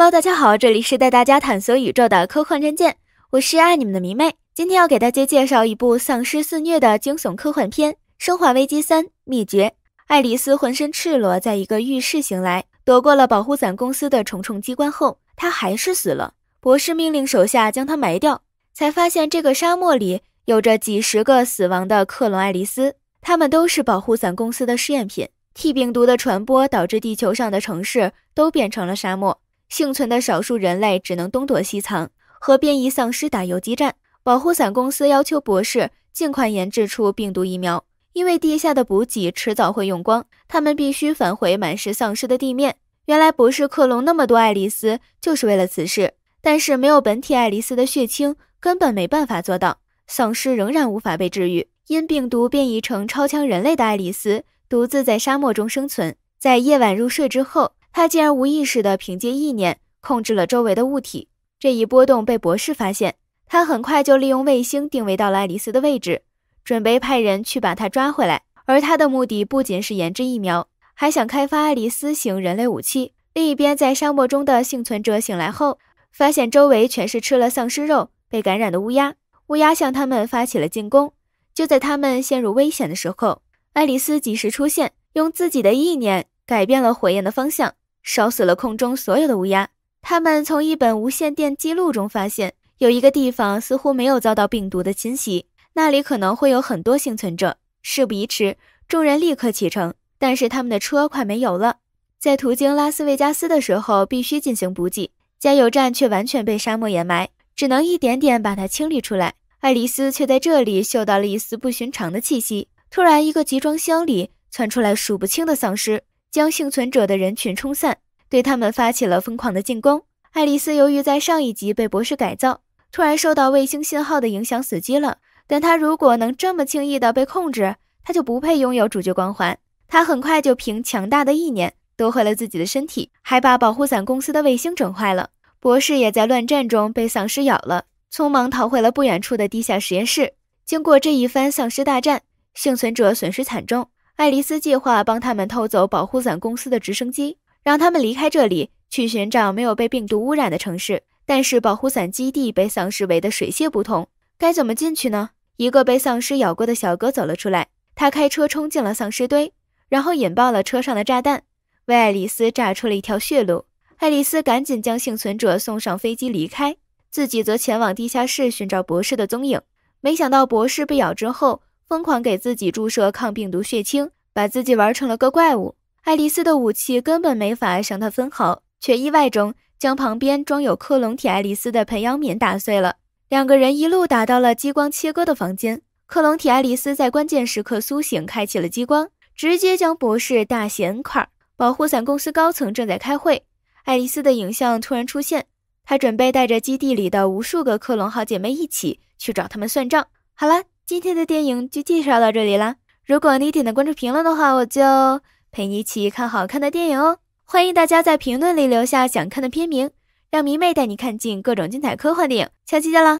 Hello，大家好，这里是带大家探索宇宙的科幻战舰，我是爱你们的迷妹。今天要给大家介绍一部丧尸肆虐的惊悚科幻片《生化危机三：秘诀》。爱丽丝浑身赤裸，在一个浴室醒来，躲过了保护伞公司的重重机关后，她还是死了。博士命令手下将她埋掉，才发现这个沙漠里有着几十个死亡的克隆爱丽丝，他们都是保护伞公司的试验品。T 病毒的传播导致地球上的城市都变成了沙漠。幸存的少数人类只能东躲西藏，和变异丧尸打游击战。保护伞公司要求博士尽快研制出病毒疫苗，因为地下的补给迟早会用光，他们必须返回满是丧尸的地面。原来博士克隆那么多爱丽丝就是为了此事，但是没有本体爱丽丝的血清，根本没办法做到，丧尸仍然无法被治愈。因病毒变异成超强人类的爱丽丝，独自在沙漠中生存，在夜晚入睡之后。他竟然无意识地凭借意念控制了周围的物体，这一波动被博士发现，他很快就利用卫星定位到了爱丽丝的位置，准备派人去把她抓回来。而他的目的不仅是研制疫苗，还想开发爱丽丝型人类武器。另一边，在沙漠中的幸存者醒来后，发现周围全是吃了丧尸肉被感染的乌鸦，乌鸦向他们发起了进攻。就在他们陷入危险的时候，爱丽丝及时出现，用自己的意念改变了火焰的方向。烧死了空中所有的乌鸦。他们从一本无线电记录中发现，有一个地方似乎没有遭到病毒的侵袭，那里可能会有很多幸存者。事不宜迟，众人立刻启程。但是他们的车快没油了，在途经拉斯维加斯的时候，必须进行补给。加油站却完全被沙漠掩埋，只能一点点把它清理出来。爱丽丝却在这里嗅到了一丝不寻常的气息。突然，一个集装箱里窜出来数不清的丧尸。将幸存者的人群冲散，对他们发起了疯狂的进攻。爱丽丝由于在上一集被博士改造，突然受到卫星信号的影响死机了。但她如果能这么轻易的被控制，她就不配拥有主角光环。他很快就凭强大的意念夺回了自己的身体，还把保护伞公司的卫星整坏了。博士也在乱战中被丧尸咬了，匆忙逃回了不远处的地下实验室。经过这一番丧尸大战，幸存者损失惨重。爱丽丝计划帮他们偷走保护伞公司的直升机，让他们离开这里，去寻找没有被病毒污染的城市。但是保护伞基地被丧尸围得水泄不通，该怎么进去呢？一个被丧尸咬过的小哥走了出来，他开车冲进了丧尸堆，然后引爆了车上的炸弹，为爱丽丝炸出了一条血路。爱丽丝赶紧将幸存者送上飞机离开，自己则前往地下室寻找博士的踪影。没想到博士被咬之后。疯狂给自己注射抗病毒血清，把自己玩成了个怪物。爱丽丝的武器根本没法伤他分毫，却意外中将旁边装有克隆体爱丽丝的培养皿打碎了。两个人一路打到了激光切割的房间。克隆体爱丽丝在关键时刻苏醒，开启了激光，直接将博士大掀块。保护伞公司高层正在开会，爱丽丝的影像突然出现，她准备带着基地里的无数个克隆好姐妹一起去找他们算账。好了。今天的电影就介绍到这里啦！如果你点的关注、评论的话，我就陪你一起看好看的电影哦。欢迎大家在评论里留下想看的片名，让迷妹带你看尽各种精彩科幻电影。下期见啦！